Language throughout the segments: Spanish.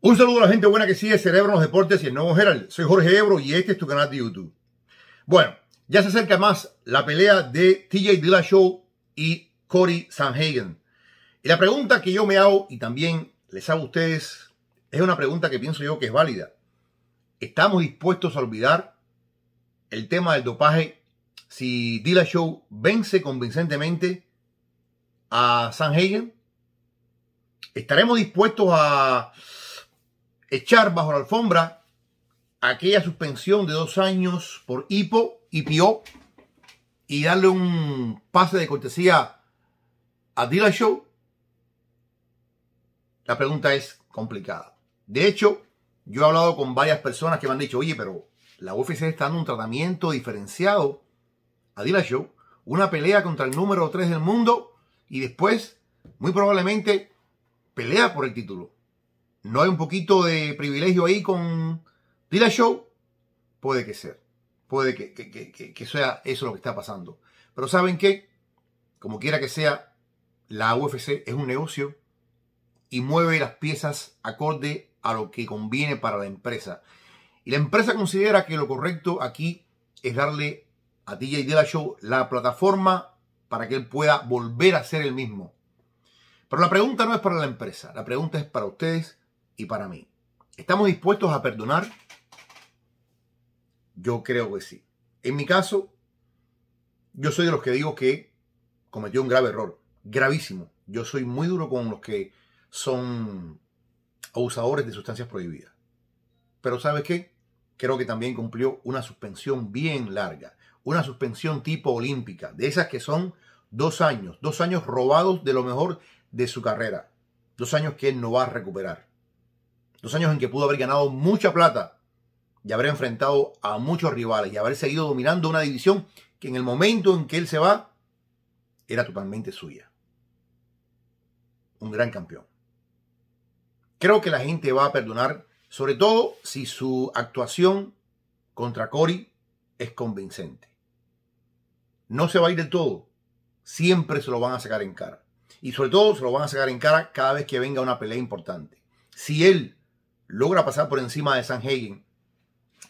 Un saludo a la gente buena que sigue Cerebro en los Deportes y el Nuevo Herald. Soy Jorge Ebro y este es tu canal de YouTube. Bueno, ya se acerca más la pelea de TJ Dillashaw y Cory Sanhagen. Y la pregunta que yo me hago y también les hago a ustedes es una pregunta que pienso yo que es válida. ¿Estamos dispuestos a olvidar el tema del dopaje si Dillashaw vence convincentemente a Sanhagen? ¿Estaremos dispuestos a echar bajo la alfombra aquella suspensión de dos años por hipo, pio y darle un pase de cortesía a Dylan Show? La pregunta es complicada. De hecho, yo he hablado con varias personas que me han dicho, oye, pero la UFC está dando un tratamiento diferenciado a Dylan Show, una pelea contra el número 3 del mundo y después, muy probablemente, pelea por el título. ¿No hay un poquito de privilegio ahí con Dila Show? Puede que sea. Puede que, sea eso lo que está pasando. Pero ¿saben qué? Como quiera que sea, la UFC es un negocio y mueve las piezas acorde a lo que conviene para la empresa. Y la empresa considera que lo correcto aquí es darle a DJ Dela Show la plataforma para que él pueda volver a ser el mismo. Pero la pregunta no es para la empresa, la pregunta es para ustedes y para mí. ¿Estamos dispuestos a perdonar? Yo creo que sí. En mi caso, yo soy de los que digo que cometió un grave error, gravísimo. Yo soy muy duro con los que son abusadores de sustancias prohibidas. Pero ¿sabes qué? Creo que también cumplió una suspensión bien larga, una suspensión tipo olímpica, de esas que son dos años, dos años robados de lo mejor de su carrera, dos años que él no va a recuperar. Dos años en que pudo haber ganado mucha plata y haber enfrentado a muchos rivales y haber seguido dominando una división que en el momento en que él se va era totalmente suya. Un gran campeón. Creo que la gente va a perdonar, sobre todo si su actuación contra Cory es convincente. No se va a ir del todo. Siempre se lo van a sacar en cara. Y sobre todo se lo van a sacar en cara cada vez que venga una pelea importante. Si él logra pasar por encima de San Sanhagen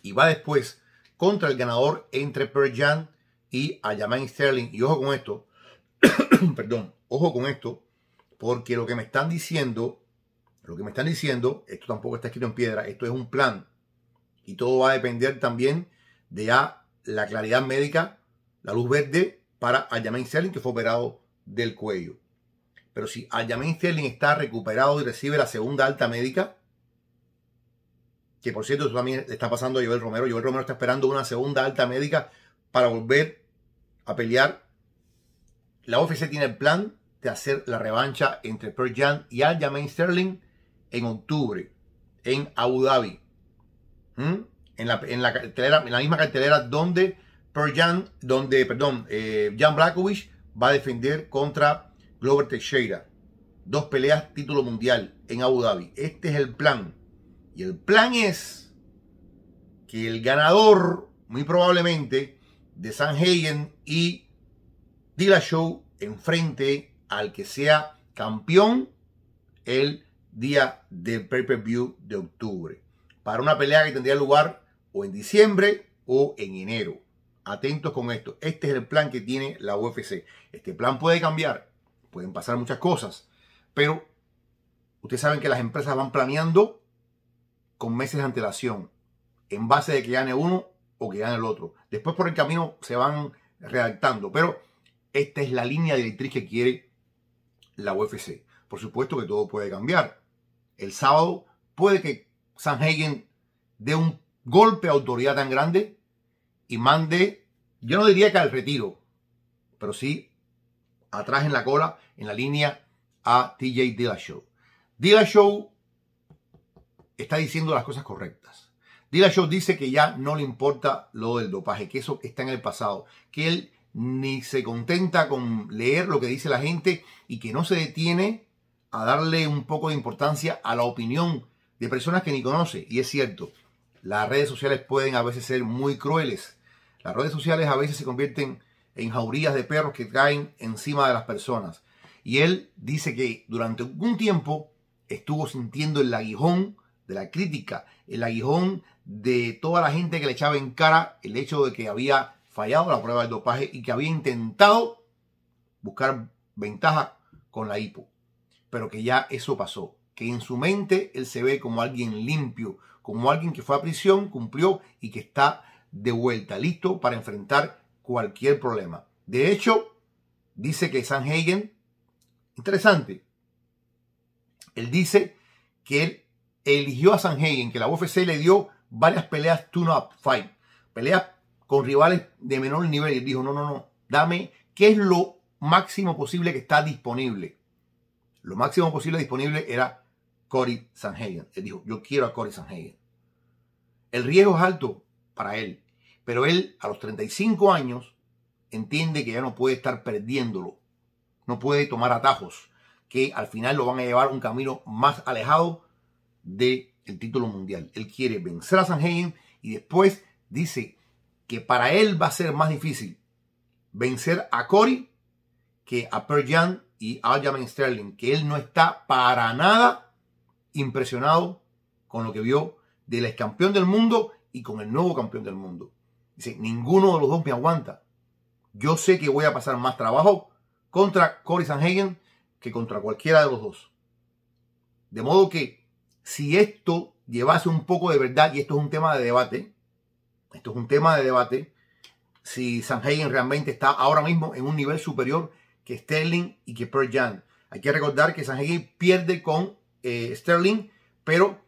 y va después contra el ganador entre Perjan y Ayamain Sterling. Y ojo con esto, perdón, ojo con esto, porque lo que me están diciendo, lo que me están diciendo, esto tampoco está escrito en piedra, esto es un plan. Y todo va a depender también de la claridad médica, la luz verde para Ayamain Sterling, que fue operado del cuello. Pero si Ayamain Sterling está recuperado y recibe la segunda alta médica, que por cierto, también está pasando a Joel Romero. Joel Romero está esperando una segunda alta médica para volver a pelear. La UFC tiene el plan de hacer la revancha entre Pearl Jan y Aljamain Sterling en octubre en Abu Dhabi. ¿Mm? En, la, la misma cartelera donde Pearl Jan, donde, perdón, eh, Jan Blackovich va a defender contra Glover Teixeira. Dos peleas, título mundial en Abu Dhabi. Este es el plan. Y el plan es que el ganador, muy probablemente, de San Hagen y Dillashaw enfrente al que sea campeón el día del pay-per-view de octubre. Para una pelea que tendría lugar o en diciembre o en enero. Atentos con esto. Este es el plan que tiene la UFC. Este plan puede cambiar. Pueden pasar muchas cosas. Pero ustedes saben que las empresas van planeando con meses de antelación, en base de que gane uno o que gane el otro. Después por el camino se van redactando, pero esta es la línea directriz que quiere la UFC. Por supuesto que todo puede cambiar. El sábado puede que Hagen dé un golpe a autoridad tan grande y mande, yo no diría que al retiro, pero sí atrás en la cola, en la línea a TJ Dillashaw. Dillashaw está diciendo las cosas correctas. Dillashaw dice que ya no le importa lo del dopaje, que eso está en el pasado, que él ni se contenta con leer lo que dice la gente y que no se detiene a darle un poco de importancia a la opinión de personas que ni conoce. Y es cierto, las redes sociales pueden a veces ser muy crueles. Las redes sociales a veces se convierten en jaurías de perros que caen encima de las personas. Y él dice que durante un tiempo estuvo sintiendo el aguijón de la crítica, el aguijón de toda la gente que le echaba en cara el hecho de que había fallado la prueba del dopaje y que había intentado buscar ventaja con la hipo. Pero que ya eso pasó, que en su mente él se ve como alguien limpio, como alguien que fue a prisión, cumplió y que está de vuelta, listo para enfrentar cualquier problema. De hecho, dice que Hagen, interesante, él dice que él eligió a Sanhagen, que la UFC le dio varias peleas tune-up fight, peleas con rivales de menor nivel, y dijo, no, no, no, dame qué es lo máximo posible que está disponible. Lo máximo posible disponible era Cory Sanhagen. Él dijo, yo quiero a Cory Sanhagen. El riesgo es alto para él, pero él a los 35 años entiende que ya no puede estar perdiéndolo, no puede tomar atajos que al final lo van a llevar a un camino más alejado del el título mundial. Él quiere vencer a Sanheim y después dice que para él va a ser más difícil vencer a Cory que a Per Jan y Aljamain Sterling, que él no está para nada impresionado con lo que vio del ex campeón del mundo y con el nuevo campeón del mundo. Dice, ninguno de los dos me aguanta. Yo sé que voy a pasar más trabajo contra Cory Sanhagen que contra cualquiera de los dos. De modo que si esto llevase un poco de verdad, y esto es un tema de debate, esto es un tema de debate, si Sanhagen realmente está ahora mismo en un nivel superior que Sterling y que Pearl Jan. Hay que recordar que Sanhagen pierde con eh, Sterling, pero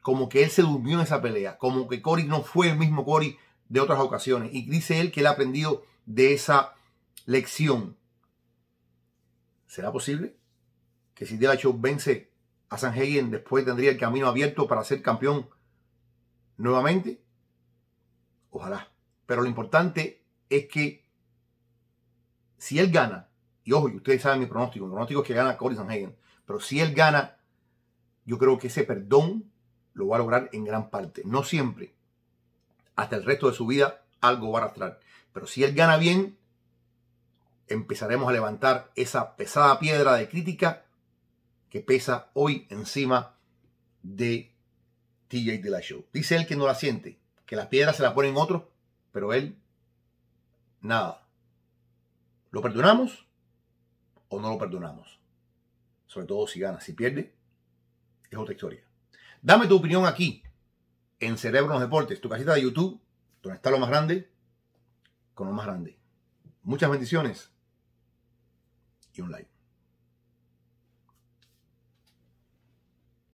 como que él se durmió en esa pelea, como que Cory no fue el mismo Cory de otras ocasiones. Y dice él que él ha aprendido de esa lección. ¿Será posible que si Show vence a Hagen después tendría el camino abierto para ser campeón nuevamente? Ojalá. Pero lo importante es que si él gana, y ojo, ustedes saben mi pronóstico, mi pronóstico es que gana San Hagen, pero si él gana, yo creo que ese perdón lo va a lograr en gran parte. No siempre. Hasta el resto de su vida algo va a arrastrar. Pero si él gana bien, empezaremos a levantar esa pesada piedra de crítica que pesa hoy encima de TJ de la Show. Dice él que no la siente, que las piedras se las ponen otros, pero él, nada. ¿Lo perdonamos o no lo perdonamos? Sobre todo si gana, si pierde, es otra historia. Dame tu opinión aquí, en Cerebro los Deportes, tu casita de YouTube, donde está lo más grande, con lo más grande. Muchas bendiciones y un like.